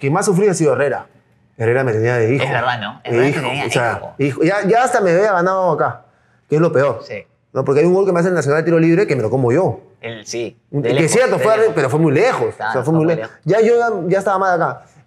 Que más sufrió ha sido Herrera. Herrera me tenía de hijo. Es verdad, ¿no? Herrera hijo, tenía o sea, hijo. Ya, hasta me había ganado acá, que es lo peor. Sí. No, porque hay un gol que me hace en Nacional de Tiro Libre que me lo como yo. El, sí. Que es cierto, fue, pero fue muy lejos. o sea, fue muy lejos. Ya yo ya estaba mal acá.